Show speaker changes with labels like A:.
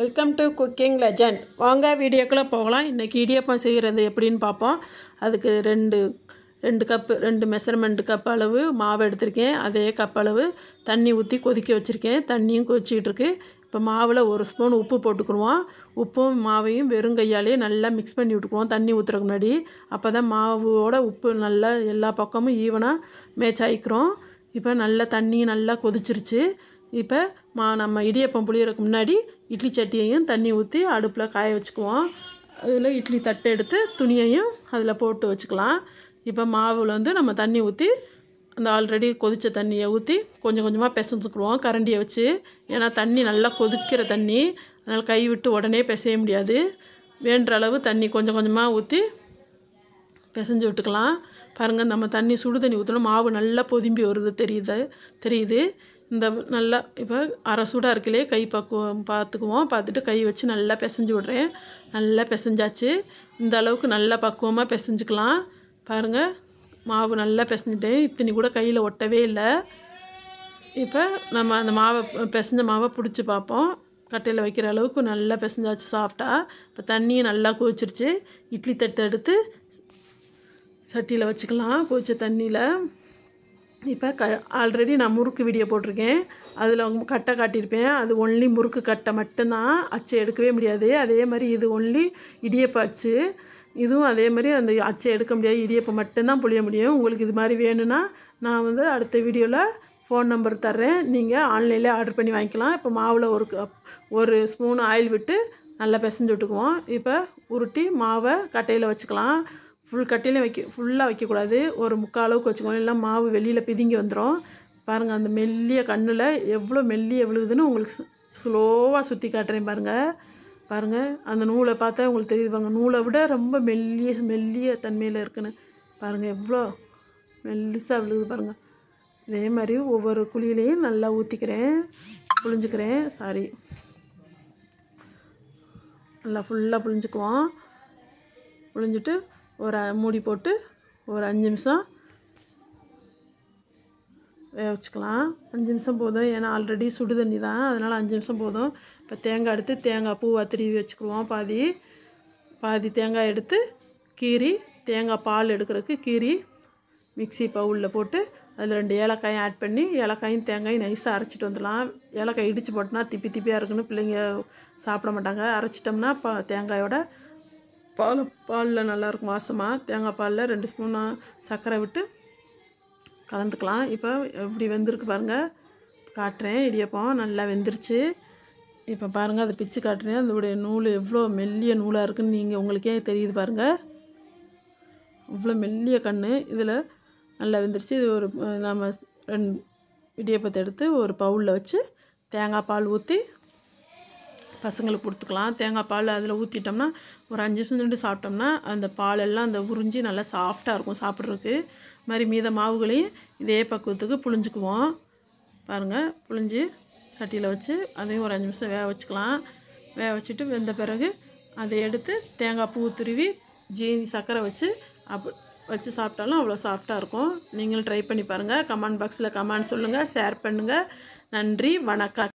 A: welcome to cooking legend வாங்க வீடியோக்குள்ளே போகலாம் இன்றைக்கி இடியப்பம் செய்கிறது எப்படின்னு பார்ப்போம் அதுக்கு ரெண்டு ரெண்டு கப்பு ரெண்டு மெஷர்மெண்ட் கப் அளவு மாவு எடுத்திருக்கேன் அதே கப் அளவு தண்ணி ஊற்றி கொதிக்க வச்சுருக்கேன் தண்ணியும் கொதிச்சிக்கிட்டு இருக்குது இப்போ மாவில் ஒரு ஸ்பூன் உப்பு போட்டுக்கிடுவோம் உப்பும் மாவையும் வெறும் கையாலேயே நல்லா மிக்ஸ் பண்ணி விட்டுக்குவோம் தண்ணி ஊற்றுறக்கு முன்னாடி அப்போ தான் மாவோட உப்பு நல்லா எல்லா பக்கமும் ஈவனாக மேட்ச் ஆகிக்கிறோம் இப்போ நல்லா தண்ணி நல்லா கொதிச்சிருச்சு இப்போ மா நம்ம இடியப்பம் புளியறதுக்கு முன்னாடி இட்லி சட்டியையும் தண்ணி ஊற்றி அடுப்பில் காய வச்சுக்குவோம் அதில் இட்லி தட்டு எடுத்து துணியையும் அதில் போட்டு வச்சுக்கலாம் இப்போ மாவில் வந்து நம்ம தண்ணி ஊற்றி அந்த ஆல்ரெடி கொதித்த தண்ணியை ஊற்றி கொஞ்சம் கொஞ்சமாக பிசைஞ்சுக்குருவோம் கரண்டியை வச்சு ஏன்னா தண்ணி நல்லா கொதிக்கிற தண்ணி அதனால் கை விட்டு உடனே பிசைய முடியாது வேண்டுற அளவு தண்ணி கொஞ்சம் கொஞ்சமாக ஊற்றி பிசைஞ்சு விட்டுக்கலாம் பாருங்கள் நம்ம தண்ணி சுடு தண்ணி ஊற்றணும் மாவு நல்லா பொதும்பி வருது தெரியுது தெரியுது இந்த நல்லா இப்போ அரை சூடாக இருக்கலே கை பக்குவம் பார்த்துக்குவோம் பார்த்துட்டு கை வச்சு நல்லா பிசைஞ்சு விட்றேன் நல்லா பிசைஞ்சாச்சு இந்த அளவுக்கு நல்லா பக்குவமாக பிசைஞ்சுக்கலாம் பாருங்கள் மாவு நல்லா பிசைஞ்சிட்டேன் இத்தனி கூட கையில் ஒட்டவே இல்லை இப்போ நம்ம அந்த மாவை பிசைஞ்ச மாவை பிடிச்சி பார்ப்போம் கட்டையில் வைக்கிற அளவுக்கு நல்லா பிசைஞ்சாச்சு சாஃப்டாக இப்போ தண்ணியை நல்லா குவிச்சிருச்சு இட்லி தட்டு எடுத்து சட்டியில் வச்சுக்கலாம் கொதிச்ச தண்ணியில் இப்போ க ஆல்ரெடி நான் முறுக்கு வீடியோ போட்டிருக்கேன் அதில் கட்டை காட்டியிருப்பேன் அது ஒன்லி முறுக்கு கட்டை மட்டும்தான் அச்சை எடுக்கவே முடியாது அதே மாதிரி இது ஒன்லி இடியப்ப அச்சு இதுவும் அதே மாதிரி அந்த அச்சை எடுக்க முடியாது இடியப்பை மட்டும்தான் புளிய முடியும் உங்களுக்கு இது மாதிரி வேணும்னா நான் வந்து அடுத்த வீடியோவில் ஃபோன் நம்பர் தர்றேன் நீங்கள் ஆன்லைனில் ஆர்டர் பண்ணி வாங்கிக்கலாம் இப்போ மாவில் ஒரு ஒரு ஸ்பூன் ஆயில் விட்டு நல்லா பிசைஞ்சு விட்டுக்குவோம் இப்போ உருட்டி மாவை கட்டையில் வச்சுக்கலாம் ஃபுல் கட்டிலையும் வைக்க ஃபுல்லாக வைக்கக்கூடாது ஒரு முக்கால் அளவுக்கு வச்சுக்கோங்க எல்லாம் மாவு வெளியில் பிதுங்கி வந்துடும் பாருங்கள் அந்த மெல்லிய கண்ணில் எவ்வளோ மெல்லிய விழுகுதுன்னு உங்களுக்கு ஸ்லோவாக சுற்றி காட்டுறேன் பாருங்கள் பாருங்கள் அந்த நூலை பார்த்தா உங்களுக்கு தெரியுது பாருங்கள் நூலை விட ரொம்ப மெல்லிய மெல்லிய தன்மையில் இருக்குன்னு பாருங்கள் எவ்வளோ மெல்லிசாக விழுகுது பாருங்கள் இதே மாதிரி ஒவ்வொரு குழியிலையும் நல்லா ஊற்றிக்கிறேன் புழிஞ்சுக்கிறேன் சாரி நல்லா ஃபுல்லாக புழிஞ்சுக்குவோம் புழிஞ்சிட்டு ஒரு மூடி போட்டு ஒரு அஞ்சு நிமிஷம் வேக வச்சுக்கலாம் அஞ்சு நிமிஷம் போதும் ஏன்னா ஆல்ரெடி சுடு தண்ணி தான் அதனால் அஞ்சு நிமிஷம் போதும் இப்போ தேங்காய் எடுத்து தேங்காய் பூவை திருவி வச்சுக்குருவோம் பாதி பாதி தேங்காய் எடுத்து கீரி தேங்காய் பால் எடுக்கிறதுக்கு கீரி மிக்சி பவுலில் போட்டு அதில் ரெண்டு ஏலக்காயும் ஆட் பண்ணி ஏலக்காயும் தேங்காயும் நைஸாக அரைச்சிட்டு வந்துடலாம் ஏலக்காய் இடித்து போட்டோம்னா திப்பி திப்பியாக இருக்குன்னு பிள்ளைங்க சாப்பிட மாட்டாங்க அரைச்சிட்டோம்னா ப தேங்காயோட பால் பாலில் நல்லாயிருக்கும் வாசமாக தேங்காய் பாலில் ரெண்டு ஸ்பூனாக சர்க்கரை விட்டு கலந்துக்கலாம் இப்போ இப்படி வெந்திருக்கு பாருங்கள் காட்டுறேன் இடியப்பம் நல்லா வெந்துருச்சு இப்போ பாருங்கள் அதை பிச்சு காட்டுறேன் அதோடைய நூல் எவ்வளோ மெல்லிய நூலாக இருக்குதுன்னு நீங்கள் உங்களுக்கே தெரியுது பாருங்கள் இவ்வளோ மெல்லிய கண் இதில் நல்லா வெந்துருச்சு இது ஒரு நம்ம ரெண்டு இடியப்பத்தை எடுத்து ஒரு பவுலில் வச்சு தேங்காய் பால் ஊற்றி பசங்களுக்கு கொடுத்துக்கலாம் தேங்காய் பால் அதில் ஊற்றிட்டோம்னா ஒரு அஞ்சு நிமிஷம் நின்று சாப்பிட்டோம்னா அந்த பாலெல்லாம் அந்த உறிஞ்சி நல்லா சாஃப்டாக இருக்கும் சாப்பிட்றதுக்கு மாதிரி மீத மாவுகளையும் இதே பக்குவத்துக்கு புழிஞ்சுக்குவோம் பாருங்கள் புழிஞ்சு சட்டியில் வச்சு அதையும் ஒரு அஞ்சு நிமிஷம் வேக வச்சுக்கலாம் வேக வச்சுட்டு வெந்த பிறகு அதை எடுத்து தேங்காய் பூ துருவி ஜீனி சர்க்கரை வச்சு அப் வச்சு சாப்பிட்டாலும் அவ்வளோ சாஃப்டாக இருக்கும் நீங்களும் ட்ரை பண்ணி பாருங்கள் கமெண்ட் பாக்ஸில் கமெண்ட் சொல்லுங்கள் ஷேர் பண்ணுங்கள் நன்றி வணக்கம்